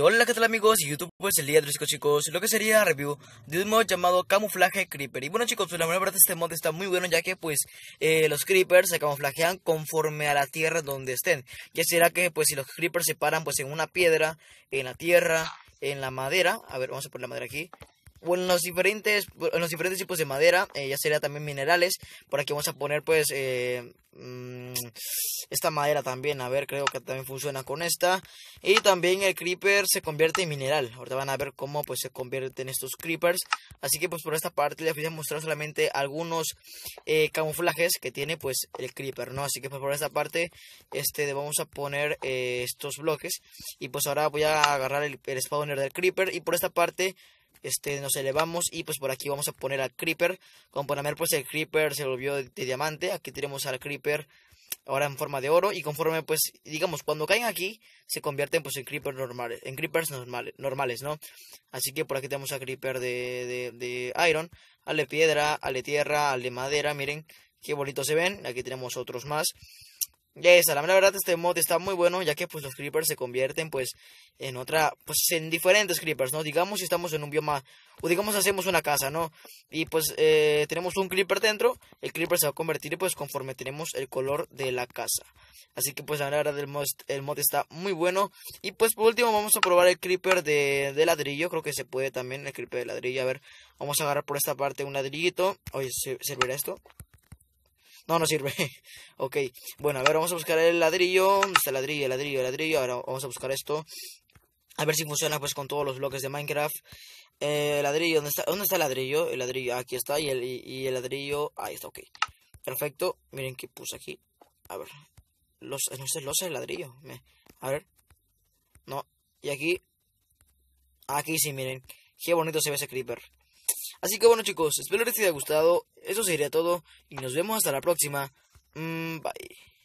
hola qué tal amigos y youtube pues el día de chicos chicos, lo que sería review de un mod llamado camuflaje creeper Y bueno chicos, pues, la verdad este mod está muy bueno ya que pues eh, los creepers se camuflajean conforme a la tierra donde estén Ya será que pues si los creepers se paran pues en una piedra, en la tierra, en la madera, a ver vamos a poner la madera aquí bueno, los diferentes, los diferentes tipos de madera, eh, ya sería también minerales. Por aquí vamos a poner pues eh, mm, esta madera también. A ver, creo que también funciona con esta. Y también el creeper se convierte en mineral. Ahorita van a ver cómo pues se convierten estos creepers. Así que pues por esta parte les voy a mostrar solamente algunos eh, camuflajes que tiene pues el creeper, ¿no? Así que pues por esta parte este vamos a poner estos bloques. Y pues ahora voy a agarrar el, el spawner del creeper. Y por esta parte este, nos elevamos y pues por aquí vamos a poner al Creeper. Con ver pues el Creeper se volvió de, diamante. Aquí tenemos al Creeper ahora en forma de oro. Y conforme pues, digamos, cuando caen aquí, se convierten pues en Creeper normales, en Creepers normales, normales ¿no? Así que por aquí tenemos a Creeper de, de, de Iron, al de piedra, al de tierra, al de madera, miren. Qué bonito se ven. Aquí tenemos otros más. Ya Esa, la verdad este mod está muy bueno ya que pues los creepers se convierten pues en otra, pues en diferentes creepers, ¿no? Digamos si estamos en un bioma, o digamos hacemos una casa, ¿no? Y pues eh, tenemos un creeper dentro, el creeper se va a convertir pues conforme tenemos el color de la casa. Así que pues la verdad el mod, el mod está muy bueno. Y pues por último vamos a probar el creeper de, de ladrillo, creo que se puede también el creeper de ladrillo. A ver, vamos a agarrar por esta parte un ladrillito. Oye, ¿servirá esto? No, no sirve. ok, bueno, a ver, vamos a buscar el ladrillo. Está el ladrillo, el ladrillo, el ladrillo. Ahora vamos a buscar esto. A ver si funciona pues con todos los bloques de Minecraft. Eh, ladrillo, ¿dónde está, ¿dónde está el ladrillo? El ladrillo, aquí está. Y el, y, el ladrillo, ahí está, ok. Perfecto. Miren que puse aquí. A ver. Los, no sé, los el ladrillo. a ver. No. Y aquí. Aquí sí, miren. Qué bonito se ve ese creeper. Así que bueno chicos, espero les haya gustado. Eso sería todo y nos vemos hasta la próxima. Mm, bye.